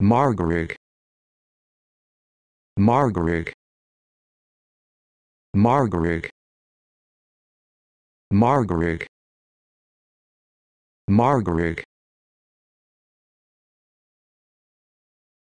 Margaret Margaret Margaret Margaret Margaret